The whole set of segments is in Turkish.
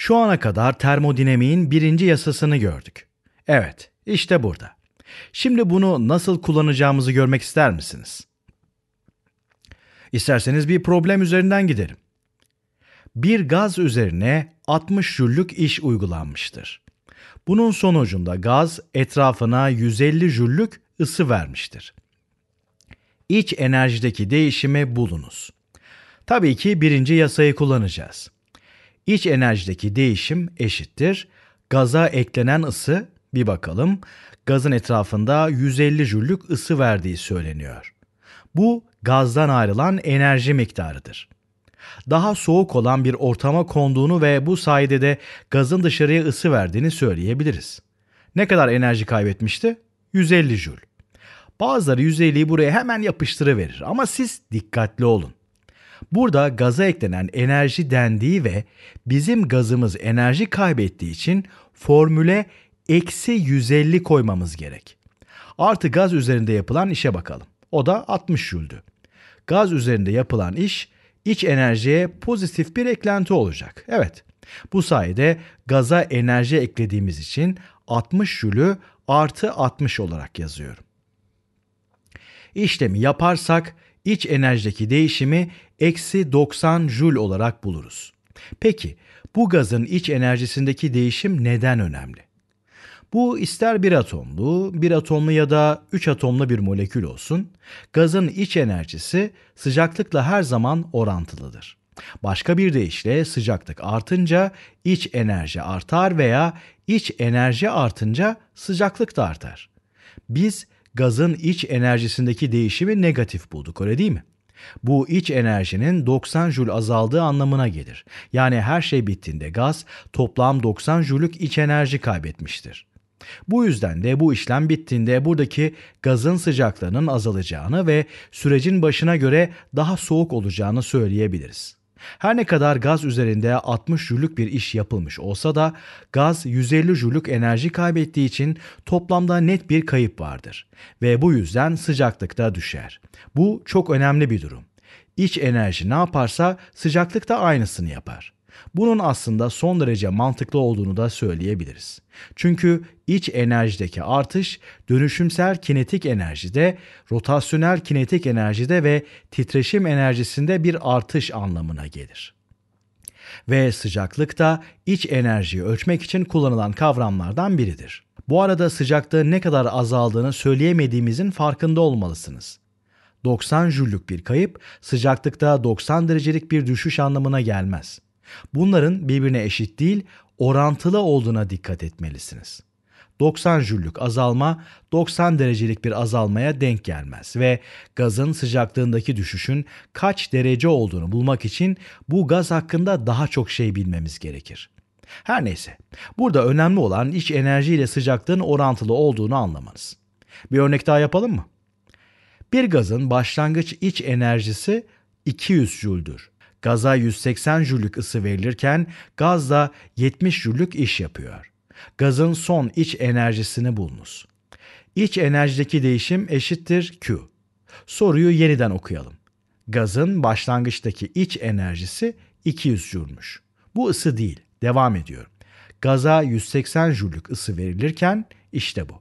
Şu ana kadar termodinamiğin birinci yasasını gördük. Evet, işte burada. Şimdi bunu nasıl kullanacağımızı görmek ister misiniz? İsterseniz bir problem üzerinden gidelim. Bir gaz üzerine 60 jüllük iş uygulanmıştır. Bunun sonucunda gaz etrafına 150 jüllük ısı vermiştir. İç enerjideki değişimi bulunuz. Tabii ki birinci yasayı kullanacağız. İç enerjideki değişim eşittir. Gaza eklenen ısı bir bakalım gazın etrafında 150 jüllük ısı verdiği söyleniyor. Bu gazdan ayrılan enerji miktarıdır. Daha soğuk olan bir ortama konduğunu ve bu sayede de gazın dışarıya ısı verdiğini söyleyebiliriz. Ne kadar enerji kaybetmişti? 150 jül. Bazıları 150'yi buraya hemen yapıştırıverir ama siz dikkatli olun. Burada gaza eklenen enerji dendiği ve bizim gazımız enerji kaybettiği için formüle eksi 150 koymamız gerek. Artı gaz üzerinde yapılan işe bakalım. O da 60 Jüldü. Gaz üzerinde yapılan iş iç enerjiye pozitif bir eklenti olacak. Evet. Bu sayede gaza enerji eklediğimiz için 60 Jül'ü artı 60 olarak yazıyorum. İşlemi yaparsak iç enerjideki değişimi eksi 90 jül olarak buluruz. Peki bu gazın iç enerjisindeki değişim neden önemli? Bu ister bir atomlu, bir atomlu ya da üç atomlu bir molekül olsun, gazın iç enerjisi sıcaklıkla her zaman orantılıdır. Başka bir deyişle sıcaklık artınca iç enerji artar veya iç enerji artınca sıcaklık da artar. Biz gazın iç enerjisindeki değişimi negatif bulduk öyle değil mi? Bu iç enerjinin 90 jül azaldığı anlamına gelir. Yani her şey bittiğinde gaz toplam 90 jülük iç enerji kaybetmiştir. Bu yüzden de bu işlem bittiğinde buradaki gazın sıcaklığının azalacağını ve sürecin başına göre daha soğuk olacağını söyleyebiliriz. Her ne kadar gaz üzerinde 60 jülük bir iş yapılmış olsa da gaz 150 jülük enerji kaybettiği için toplamda net bir kayıp vardır ve bu yüzden sıcaklıkta düşer. Bu çok önemli bir durum. İç enerji ne yaparsa sıcaklık da aynısını yapar. Bunun aslında son derece mantıklı olduğunu da söyleyebiliriz. Çünkü iç enerjideki artış dönüşümsel kinetik enerjide, rotasyonel kinetik enerjide ve titreşim enerjisinde bir artış anlamına gelir. Ve sıcaklık da iç enerjiyi ölçmek için kullanılan kavramlardan biridir. Bu arada sıcaklığın ne kadar azaldığını söyleyemediğimizin farkında olmalısınız. 90 jüllük bir kayıp sıcaklıkta 90 derecelik bir düşüş anlamına gelmez. Bunların birbirine eşit değil, orantılı olduğuna dikkat etmelisiniz. 90 jüllük azalma 90 derecelik bir azalmaya denk gelmez ve gazın sıcaklığındaki düşüşün kaç derece olduğunu bulmak için bu gaz hakkında daha çok şey bilmemiz gerekir. Her neyse, burada önemli olan iç enerji ile sıcaklığın orantılı olduğunu anlamanız. Bir örnek daha yapalım mı? Bir gazın başlangıç iç enerjisi 200 jüldür Gaza 180 jüllük ısı verilirken gaz da 70 jüllük iş yapıyor. Gazın son iç enerjisini bulunuz. İç enerjideki değişim eşittir Q. Soruyu yeniden okuyalım. Gazın başlangıçtaki iç enerjisi 200 jülmüş. Bu ısı değil. Devam ediyorum. Gaza 180 jüllük ısı verilirken işte bu.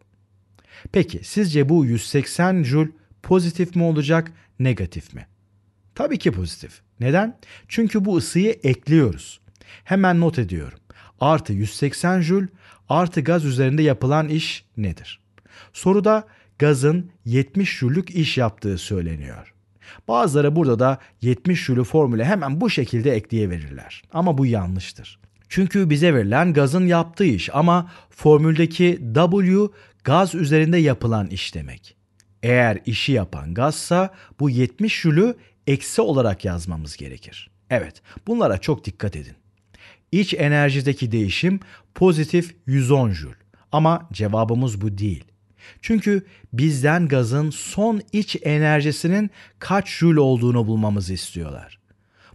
Peki sizce bu 180 jül pozitif mi olacak, negatif mi? Tabii ki pozitif. Neden? Çünkü bu ısıyı ekliyoruz. Hemen not ediyorum. Artı 180 jül artı gaz üzerinde yapılan iş nedir? Soruda gazın 70 jüllük iş yaptığı söyleniyor. Bazıları burada da 70 jülü formüle hemen bu şekilde ekleyeverirler. Ama bu yanlıştır. Çünkü bize verilen gazın yaptığı iş ama formüldeki W gaz üzerinde yapılan iş demek. Eğer işi yapan gazsa bu 70 jülü eksi olarak yazmamız gerekir. Evet, bunlara çok dikkat edin. İç enerjideki değişim pozitif 110 jül. Ama cevabımız bu değil. Çünkü bizden gazın son iç enerjisinin kaç jül olduğunu bulmamızı istiyorlar.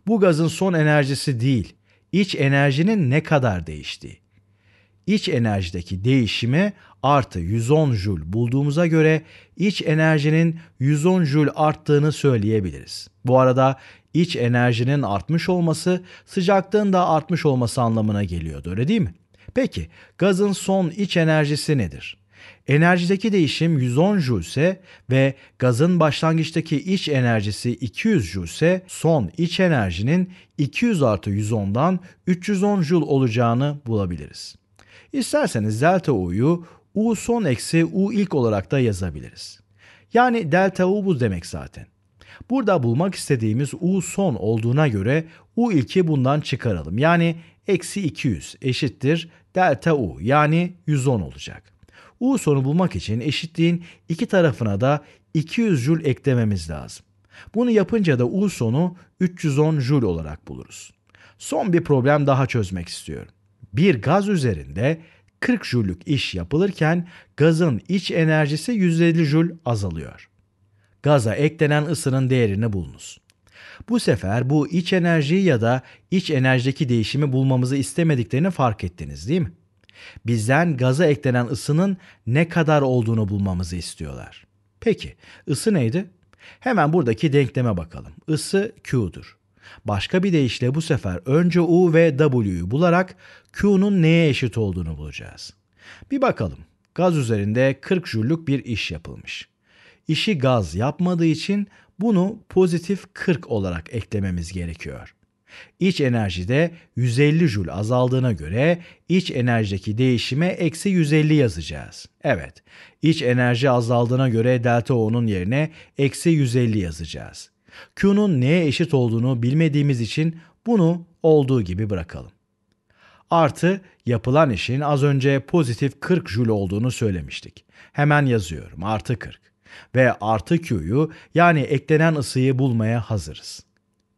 Bu gazın son enerjisi değil, iç enerjinin ne kadar değiştiği iç enerjideki değişimi artı 110 jül bulduğumuza göre iç enerjinin 110 jül arttığını söyleyebiliriz. Bu arada iç enerjinin artmış olması sıcaklığın da artmış olması anlamına geliyordu öyle değil mi? Peki gazın son iç enerjisi nedir? Enerjideki değişim 110 Joule ise ve gazın başlangıçtaki iç enerjisi 200 Joule ise son iç enerjinin 200 artı 110'dan 310 Joule olacağını bulabiliriz. İsterseniz delta u'yu u son eksi u ilk olarak da yazabiliriz. Yani delta u bu demek zaten. Burada bulmak istediğimiz u son olduğuna göre u ilki bundan çıkaralım. Yani eksi 200 eşittir delta u yani 110 olacak. U sonu bulmak için eşitliğin iki tarafına da 200 jül eklememiz lazım. Bunu yapınca da U sonu 310 jül olarak buluruz. Son bir problem daha çözmek istiyorum bir gaz üzerinde 40 jüllük iş yapılırken gazın iç enerjisi 150 jül azalıyor. Gaza eklenen ısının değerini bulunuz. Bu sefer bu iç enerjiyi ya da iç enerjideki değişimi bulmamızı istemediklerini fark ettiniz değil mi? Bizden gaza eklenen ısının ne kadar olduğunu bulmamızı istiyorlar. Peki ısı neydi? Hemen buradaki denkleme bakalım. Isı Q'dur. Başka bir deyişle bu sefer önce U ve W'yu bularak Q'nun neye eşit olduğunu bulacağız. Bir bakalım. Gaz üzerinde 40 jüllük bir iş yapılmış. İşi gaz yapmadığı için bunu pozitif 40 olarak eklememiz gerekiyor. İç enerjide 150 jül azaldığına göre iç enerjideki değişime eksi 150 yazacağız. Evet, iç enerji azaldığına göre delta O'nun yerine eksi 150 yazacağız. Q'nun neye eşit olduğunu bilmediğimiz için bunu olduğu gibi bırakalım. Artı yapılan işin az önce pozitif 40 jül olduğunu söylemiştik. Hemen yazıyorum artı 40 ve artı Q'yu yani eklenen ısıyı bulmaya hazırız.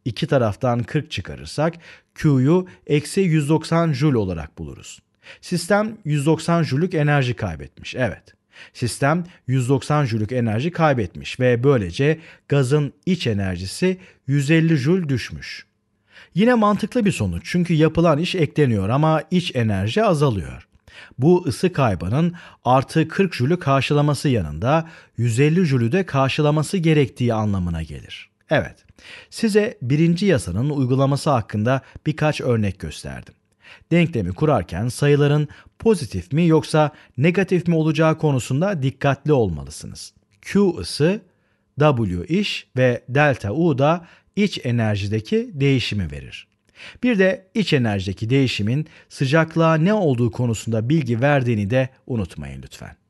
İki taraftan 40 çıkarırsak Q'yu eksi 190 jül olarak buluruz. Sistem 190 jülük enerji kaybetmiş evet. Sistem 190 jülük enerji kaybetmiş ve böylece gazın iç enerjisi 150 jül düşmüş. Yine mantıklı bir sonuç çünkü yapılan iş ekleniyor ama iç enerji azalıyor. Bu ısı kaybının artı 40 jülü karşılaması yanında 150 jülü de karşılaması gerektiği anlamına gelir. Evet, size birinci yasanın uygulaması hakkında birkaç örnek gösterdim denklemi kurarken sayıların pozitif mi yoksa negatif mi olacağı konusunda dikkatli olmalısınız. Q ısı, W iş ve delta U da iç enerjideki değişimi verir. Bir de iç enerjideki değişimin sıcaklığa ne olduğu konusunda bilgi verdiğini de unutmayın lütfen.